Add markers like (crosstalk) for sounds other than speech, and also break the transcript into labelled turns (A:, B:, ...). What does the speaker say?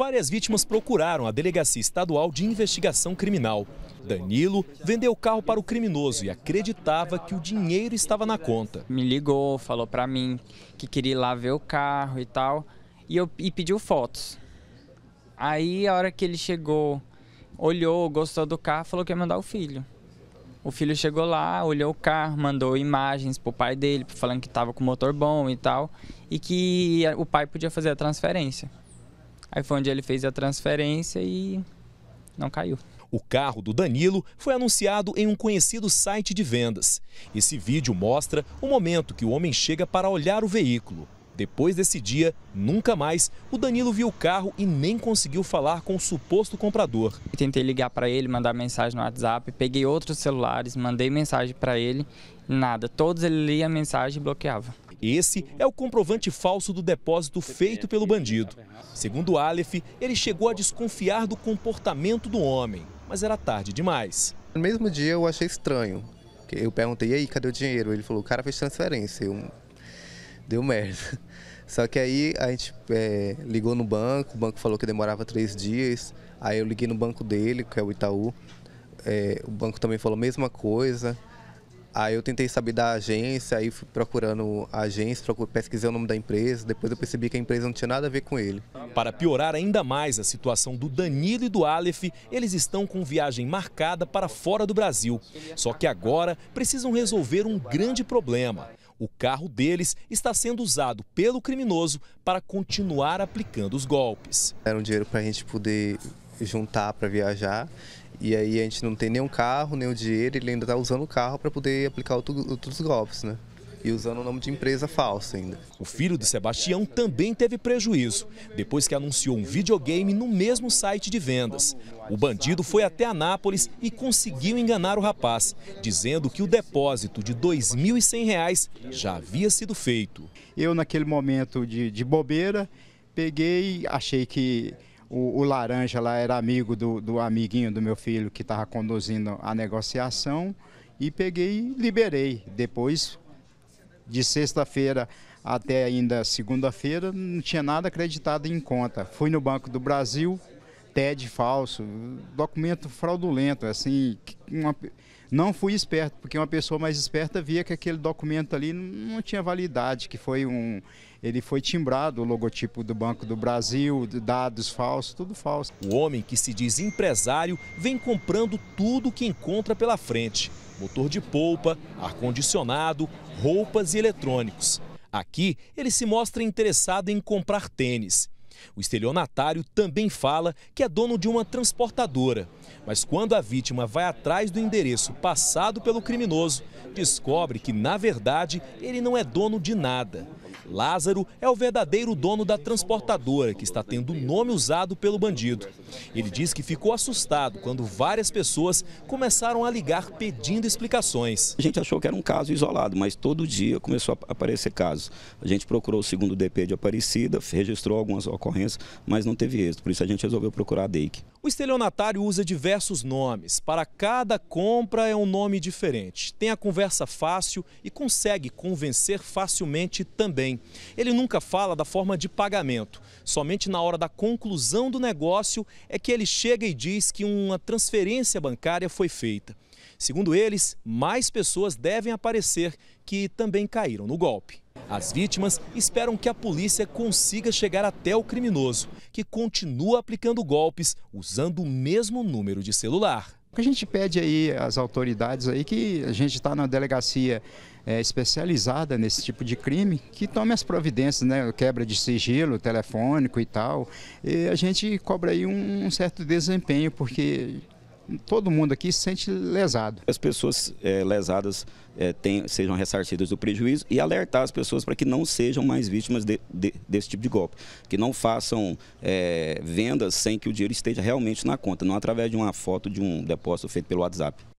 A: Várias vítimas procuraram a Delegacia Estadual de Investigação Criminal. Danilo vendeu o carro para o criminoso e acreditava que o dinheiro estava na conta.
B: Me ligou, falou para mim que queria ir lá ver o carro e tal, e, eu, e pediu fotos. Aí, a hora que ele chegou, olhou, gostou do carro, falou que ia mandar o filho. O filho chegou lá, olhou o carro, mandou imagens pro pai dele, falando que estava com motor bom e tal, e que o pai podia fazer a transferência. Aí foi onde ele fez a transferência e não caiu. O carro do Danilo foi
A: anunciado em um conhecido site de vendas. Esse vídeo mostra o momento que o homem chega para olhar o veículo. Depois desse dia, nunca mais, o Danilo viu o carro e nem
B: conseguiu falar com o suposto comprador. tentei ligar para ele, mandar mensagem no WhatsApp, peguei outros celulares, mandei mensagem para ele, nada. Todos ele lia a mensagem e bloqueava. Esse é o comprovante falso do depósito feito pelo bandido. Segundo Aleph,
C: ele chegou a desconfiar do comportamento do homem, mas era tarde demais. No mesmo dia eu achei estranho. Eu perguntei, e aí, cadê o dinheiro? Ele falou, o cara fez transferência. Eu... Deu merda. (laughs) Só que aí a gente é, ligou no banco, o banco falou que demorava três dias. Aí eu liguei no banco dele, que é o Itaú. É, o banco também falou a mesma coisa. Aí eu tentei saber da agência, aí fui procurando a agência, pesquisei o nome da empresa, depois eu percebi que a empresa não tinha nada a ver com ele. Para piorar ainda
A: mais a situação do Danilo e do Aleph, eles estão com viagem marcada para fora do Brasil. Só que agora precisam resolver um grande problema. O carro deles
C: está sendo usado pelo criminoso para continuar aplicando os golpes. Era um dinheiro para a gente poder juntar para viajar e aí a gente não tem nenhum carro, nenhum dinheiro, ele ainda está usando o carro para poder aplicar outro, outros golpes, né? e usando o nome de empresa falsa ainda. O filho de Sebastião também teve prejuízo, depois que anunciou um
A: videogame no mesmo site de vendas. O bandido foi até Anápolis e conseguiu enganar o rapaz, dizendo que o depósito de R$ 2.100 já havia sido feito. Eu, naquele
D: momento de, de bobeira,
A: peguei, achei que
D: o, o, Laranja lá era amigo do, do amiguinho do meu filho que estava conduzindo a negociação e peguei e liberei. Depois, de sexta-feira até ainda segunda-feira, não tinha nada acreditado em conta. Fui no Banco do Brasil, TED falso, documento fraudulento, assim, uma, não fui esperto, porque uma pessoa mais esperta via que aquele documento ali não tinha validade, que foi um ele foi timbrado, o logotipo do Banco do Brasil, dados
A: falsos, tudo falso. O homem que se diz empresário vem comprando tudo que encontra pela frente: motor de polpa, ar-condicionado, roupas e eletrônicos. Aqui, ele se mostra interessado em comprar tênis. O estelionatário também fala que é dono de uma transportadora, mas quando a vítima vai atrás do endereço passado pelo criminoso, descobre que, na verdade, ele não é dono de nada. Lázaro é o verdadeiro dono da transportadora, que está tendo o nome usado pelo bandido. Ele diz que ficou assustado quando várias pessoas começaram a
E: ligar pedindo explicações. A gente achou que era um caso isolado, mas todo dia começou a aparecer casos. A gente procurou o segundo DP de Aparecida, registrou algumas ocorrências ocorrência, mas não teve êxito. Por isso a gente resolveu procurar a DEIC.
A: O estelionatário usa diversos nomes. Para cada compra é um nome diferente. Tem a conversa fácil e consegue convencer facilmente também. Ele nunca fala da forma de pagamento. Somente na hora da conclusão do negócio é que ele chega e diz que uma transferência bancária foi feita. Segundo eles, mais pessoas devem aparecer que também caíram no golpe. As vítimas esperam que a polícia consiga chegar até o criminoso, que continua aplicando golpes usando o mesmo número de celular. O que a gente pede aí às
D: autoridades aí é que a gente está na delegacia é, especializada nesse tipo de crime, que tome as providências, né, quebra de sigilo telefônico e tal. E a gente cobra aí um, um certo desempenho, porque
E: todo mundo aqui se sente lesado. As pessoas é, lesadas é, tem, sejam ressarcidas do prejuízo e alertar as pessoas para que não sejam mais vítimas de, de, desse tipo de golpe. Que não façam é, vendas sem que o dinheiro esteja realmente na conta, não através de uma foto de um depósito feito pelo WhatsApp.